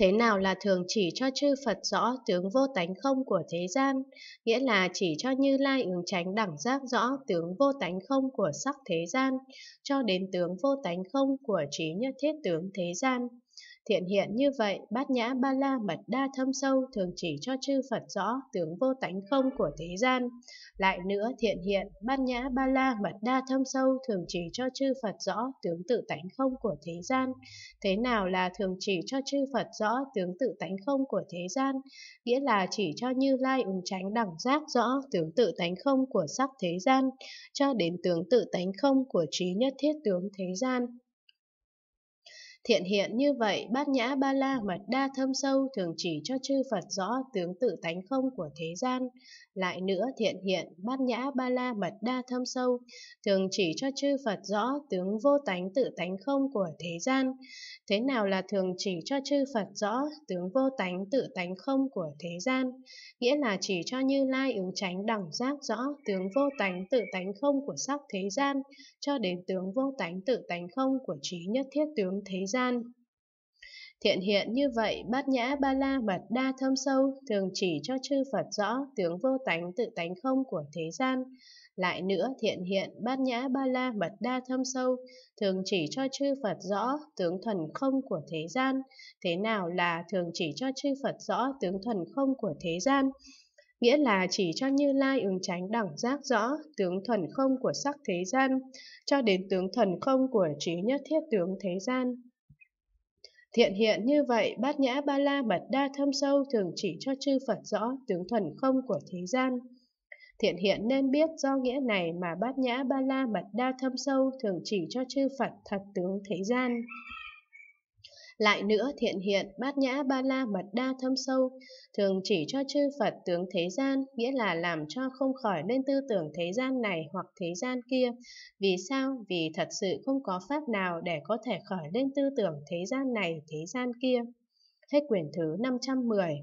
Thế nào là thường chỉ cho chư Phật rõ tướng vô tánh không của thế gian, nghĩa là chỉ cho Như Lai ứng tránh đẳng giác rõ tướng vô tánh không của sắc thế gian, cho đến tướng vô tánh không của trí nhất thiết tướng thế gian. Thiện hiện như vậy, bát nhã ba la mật đa thâm sâu thường chỉ cho chư Phật rõ tướng vô tánh không của thế gian. Lại nữa, thiện hiện, bát nhã ba la mật đa thâm sâu thường chỉ cho chư Phật rõ tướng tự tánh không của thế gian. Thế nào là thường chỉ cho chư Phật rõ tướng tự tánh không của thế gian? Nghĩa là chỉ cho Như Lai ứng tránh đẳng giác rõ tướng tự tánh không của sắc thế gian, cho đến tướng tự tánh không của trí nhất thiết tướng thế gian. Thiện hiện như vậy, bát nhã ba la mật đa thâm sâu thường chỉ cho chư Phật rõ tướng tự tánh không của thế gian. Lại nữa, thiện hiện, bát nhã ba la mật đa thâm sâu thường chỉ cho chư Phật rõ tướng vô tánh tự tánh không của thế gian. Thế nào là thường chỉ cho chư Phật rõ tướng vô tánh tự tánh không của thế gian? Nghĩa là chỉ cho Như Lai ứng tránh đẳng giác rõ tướng vô tánh tự tánh không của sắc thế gian, cho đến tướng vô tánh tự tánh không của trí nhất thiết tướng thế gian gian. Thiện hiện như vậy, bát nhã ba la mật đa thâm sâu thường chỉ cho chư Phật rõ tướng vô tánh tự tánh không của thế gian. Lại nữa, thiện hiện bát nhã ba la mật đa thâm sâu thường chỉ cho chư Phật rõ tướng thuần không của thế gian. Thế nào là thường chỉ cho chư Phật rõ tướng thuần không của thế gian? nghĩa là chỉ cho Như Lai ứng tránh đẳng giác rõ tướng thuần không của sắc thế gian, cho đến tướng thuần không của trí nhất thiết tướng thế gian. Thiện hiện như vậy, bát nhã ba la mật đa thâm sâu thường chỉ cho chư Phật rõ tướng thuần không của thế gian. Thiện hiện nên biết do nghĩa này mà bát nhã ba la mật đa thâm sâu thường chỉ cho chư Phật thật tướng thế gian. Lại nữa thiện hiện, bát nhã ba la mật đa thâm sâu, thường chỉ cho chư Phật tướng thế gian, nghĩa là làm cho không khỏi nên tư tưởng thế gian này hoặc thế gian kia. Vì sao? Vì thật sự không có pháp nào để có thể khỏi lên tư tưởng thế gian này, thế gian kia. Hết quyển thứ 510